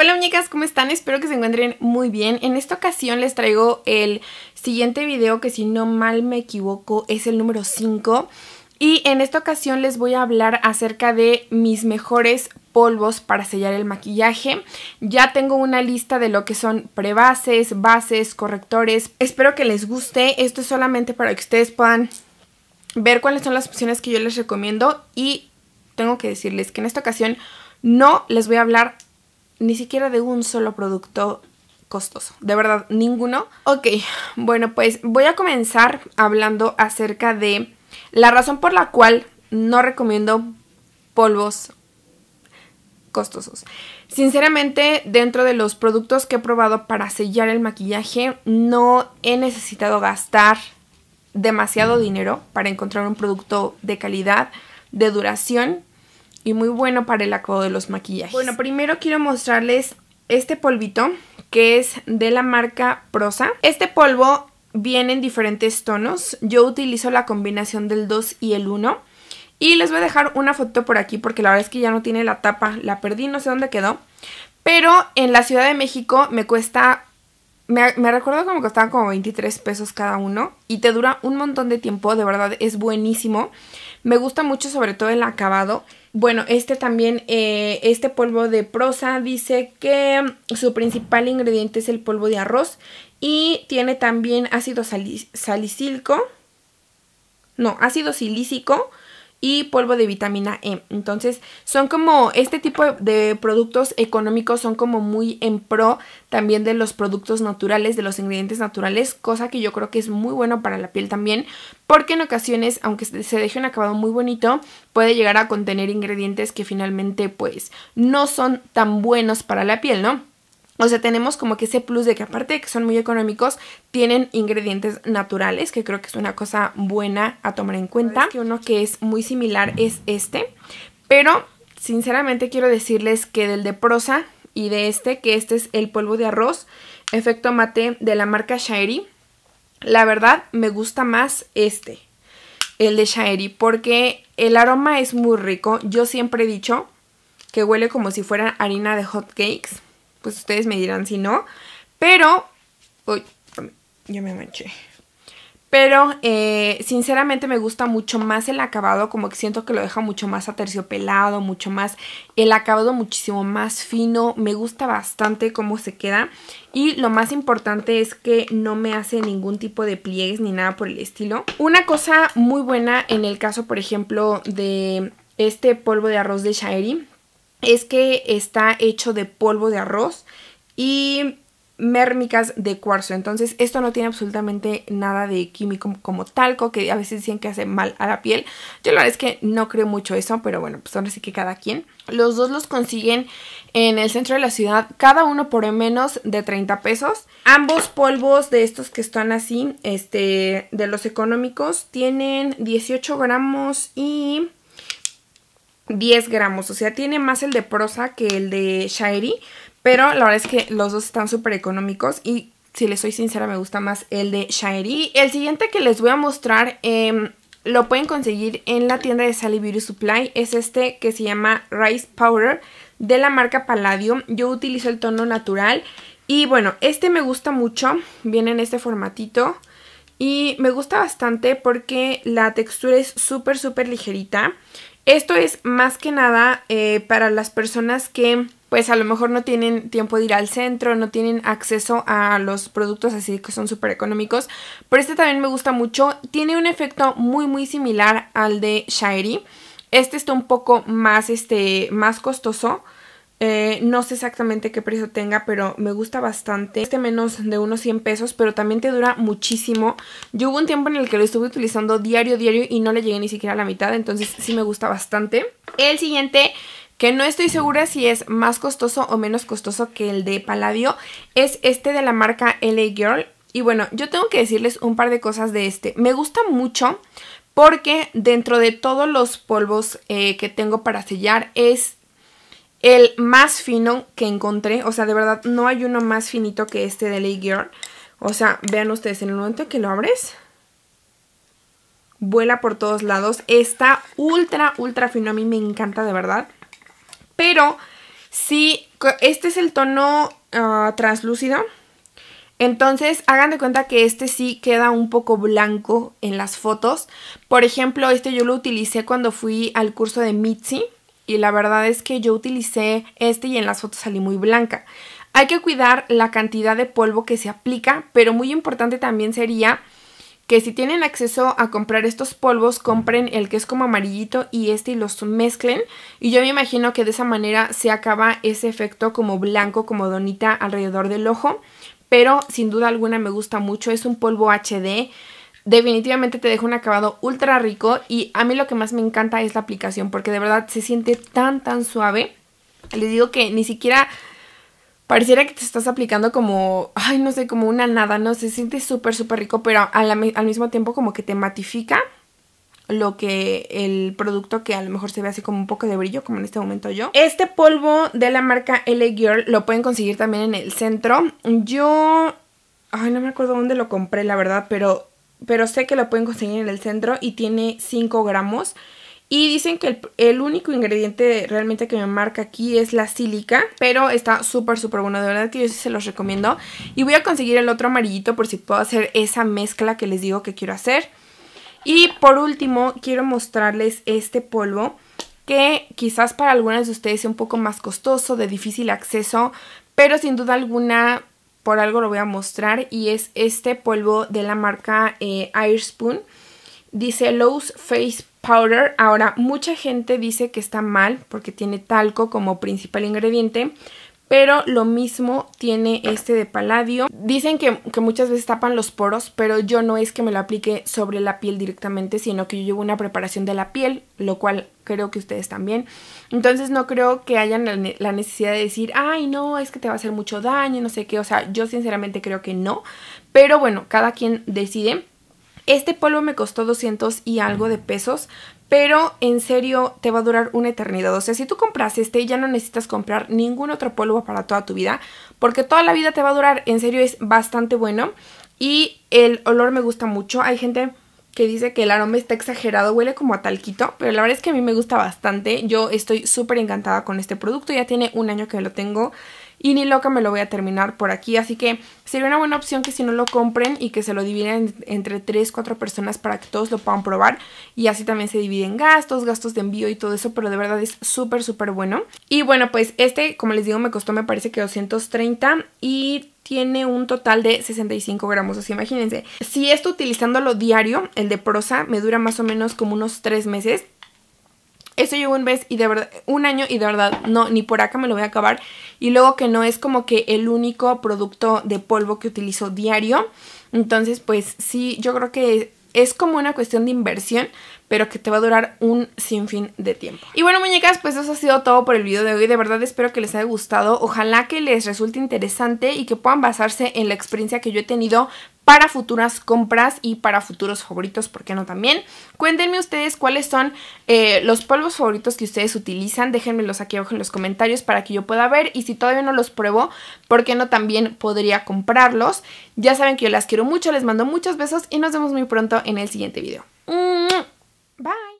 Hola muñecas, ¿cómo están? Espero que se encuentren muy bien. En esta ocasión les traigo el siguiente video que si no mal me equivoco es el número 5 y en esta ocasión les voy a hablar acerca de mis mejores polvos para sellar el maquillaje. Ya tengo una lista de lo que son prebases, bases, correctores. Espero que les guste. Esto es solamente para que ustedes puedan ver cuáles son las opciones que yo les recomiendo. Y tengo que decirles que en esta ocasión no les voy a hablar ni siquiera de un solo producto costoso. De verdad, ninguno. Ok, bueno, pues voy a comenzar hablando acerca de la razón por la cual no recomiendo polvos costosos. Sinceramente, dentro de los productos que he probado para sellar el maquillaje, no he necesitado gastar demasiado dinero para encontrar un producto de calidad, de duración y muy bueno para el acabado de los maquillajes. Bueno, primero quiero mostrarles este polvito que es de la marca Prosa. Este polvo vienen diferentes tonos. Yo utilizo la combinación del 2 y el 1. Y les voy a dejar una foto por aquí porque la verdad es que ya no tiene la tapa. La perdí, no sé dónde quedó. Pero en la Ciudad de México me cuesta... Me, recuerdo que me costaban como 23 pesos cada uno. Y te dura un montón de tiempo. De verdad, es buenísimo. Me gusta mucho sobre todo el acabado. Bueno, este también, eh, este polvo de prosa dice que su principal ingrediente es el polvo de arroz y tiene también ácido salicílico, no, ácido silícico y polvo de vitamina E. Entonces, son como este tipo de productos económicos son como muy en pro también de los productos naturales, de los ingredientes naturales, cosa que yo creo que es muy bueno para la piel también, porque en ocasiones, aunque se deje un acabado muy bonito, puede llegar a contener ingredientes que finalmente pues no son tan buenos para la piel, ¿no? O sea, tenemos como que ese plus de que aparte de que son muy económicos, tienen ingredientes naturales, que creo que es una cosa buena a tomar en cuenta. Que uno que es muy similar es este, pero sinceramente quiero decirles que del de prosa y de este, que este es el polvo de arroz, efecto mate de la marca Shaeri, la verdad me gusta más este, el de Shaeri, porque el aroma es muy rico. Yo siempre he dicho que huele como si fuera harina de hot cakes pues ustedes me dirán si no. Pero, uy, yo me manché. Pero eh, sinceramente me gusta mucho más el acabado, como que siento que lo deja mucho más aterciopelado, mucho más, el acabado muchísimo más fino, me gusta bastante cómo se queda y lo más importante es que no me hace ningún tipo de pliegues ni nada por el estilo. Una cosa muy buena en el caso, por ejemplo, de este polvo de arroz de Shairi, es que está hecho de polvo de arroz y mérmicas de cuarzo. Entonces, esto no tiene absolutamente nada de químico como talco, que a veces dicen que hace mal a la piel. Yo la verdad es que no creo mucho eso, pero bueno, pues ahora sí que cada quien. Los dos los consiguen en el centro de la ciudad, cada uno por menos de 30 pesos. Ambos polvos de estos que están así, este, de los económicos, tienen 18 gramos y 10 gramos. O sea, tiene más el de prosa que el de Shairi. Pero la verdad es que los dos están súper económicos y si les soy sincera me gusta más el de Shairi. el siguiente que les voy a mostrar em, lo pueden conseguir en la tienda de Sally Beauty Supply. Es este que se llama Rice Powder de la marca Palladium. Yo utilizo el tono natural y bueno, este me gusta mucho. Viene en este formatito. Y me gusta bastante porque la textura es súper, súper ligerita. Esto es más que nada eh, para las personas que pues a lo mejor no tienen tiempo de ir al centro, no tienen acceso a los productos así que son súper económicos. Pero este también me gusta mucho. Tiene un efecto muy muy similar al de Shairi. Este está un poco más, este, más costoso. Eh, no sé exactamente qué precio tenga, pero me gusta bastante. Este menos de unos 100 pesos, pero también te dura muchísimo. Yo hubo un tiempo en el que lo estuve utilizando diario, diario y no le llegué ni siquiera a la mitad, entonces sí me gusta bastante. El siguiente, que no estoy segura si es más costoso o menos costoso que el de Palladio, es este de la marca LA Girl. Y bueno, yo tengo que decirles un par de cosas de este. Me gusta mucho porque dentro de todos los polvos eh, que tengo para sellar, es el más fino que encontré. O sea, de verdad, no hay uno más finito que este de Lay Girl. O sea, vean ustedes, en el momento que lo abres, vuela por todos lados. Está ultra, ultra fino. A mí me encanta, de verdad. Pero, sí, este es el tono ah, translúcido. Entonces, hagan de cuenta que este sí queda un poco blanco en las fotos. Por ejemplo, este yo lo utilicé cuando fui al curso de Mitzi y la verdad es que yo utilicé este y en las fotos salí muy blanca. Hay que cuidar la cantidad de polvo que se aplica, pero muy importante también sería que si tienen acceso a comprar estos polvos, compren el que es como amarillito y este y los mezclen. Y yo me imagino que de esa manera se acaba ese efecto como blanco, como donita alrededor del ojo. Pero sin duda alguna me gusta mucho, es un polvo HD definitivamente te deja un acabado ultra rico y a mí lo que más me encanta es la aplicación porque de verdad se siente tan tan suave. Les digo que ni siquiera pareciera que te estás aplicando como, ay no sé, como una nada, no, se siente súper súper rico pero al, mismo tiempo como que te matifica lo que el producto que a lo mejor se ve así como un poco de brillo, como en este momento yo. Este polvo de la marca LA Girl lo pueden conseguir también en el centro. Yo... Ay, no me acuerdo dónde lo compré, la verdad, pero pero sé que lo pueden conseguir en el centro y tiene 5 gramos. Y dicen que el, único ingrediente realmente que me marca aquí es la sílica, pero está súper, súper bueno. De verdad que yo sí se los recomiendo. Y voy a conseguir el otro amarillito por si puedo hacer esa mezcla que les digo que quiero hacer. Y por último, quiero mostrarles este polvo que quizás para algunas de ustedes sea un poco más costoso, de difícil acceso, pero sin duda alguna por algo lo voy a mostrar y es este polvo de la marca eh, Dice Lowe's Face Powder. Ahora, mucha gente dice que está mal porque tiene talco como principal ingrediente, pero lo mismo tiene este de Paladio. Dicen que, muchas veces tapan los poros, pero yo no es que me lo aplique sobre la piel directamente, sino que yo llevo una preparación de la piel, lo cual creo que ustedes también. Entonces no creo que hayan la, necesidad de decir, ay no, es que te va a hacer mucho daño, no sé qué, o sea, yo sinceramente creo que no, pero bueno, cada quien decide. Este polvo me costó 200 y algo de pesos, pero en serio te va a durar una eternidad. O sea, si tú compras este, ya no necesitas comprar ningún otro polvo para toda tu vida, porque toda la vida te va a durar. En serio es bastante bueno y el olor me gusta mucho. Hay gente que dice que el aroma está exagerado, huele como a talquito, pero la verdad es que a mí me gusta bastante. Yo estoy súper encantada con este producto, ya tiene un año que lo tengo y ni loca me lo voy a terminar por aquí, así que sería una buena opción que si no lo compren y que se lo dividen entre 3, 4 personas para que todos lo puedan probar y así también se dividen gastos, gastos de envío y todo eso, pero de verdad es súper súper bueno. Y bueno, pues este, como les digo, me costó me parece que 230 y tiene un total de 65 gramos, así imagínense. Si esto utilizándolo diario, el de prosa, me dura más o menos como unos 3 meses eso llevo un mes y de verdad, un año y de verdad, no, ni por acá me lo voy a acabar. Y luego que no es como que el único producto de polvo que utilizo diario. Entonces, pues sí, yo creo que es como una cuestión de inversión, pero que te va a durar un sinfín de tiempo. Y bueno, muñecas, pues eso ha sido todo por el video de hoy. De verdad espero que les haya gustado. Ojalá que les resulte interesante y que puedan basarse en la experiencia que yo he tenido para futuras compras y para futuros favoritos, ¿por qué no también? Cuéntenme ustedes cuáles son eh, los polvos favoritos que ustedes utilizan, déjenmelos aquí abajo en los comentarios para que yo pueda ver y si todavía no los pruebo, ¿por qué no también podría comprarlos? Ya saben que yo las quiero mucho, les mando muchos besos y nos vemos muy pronto en el siguiente video. Bye.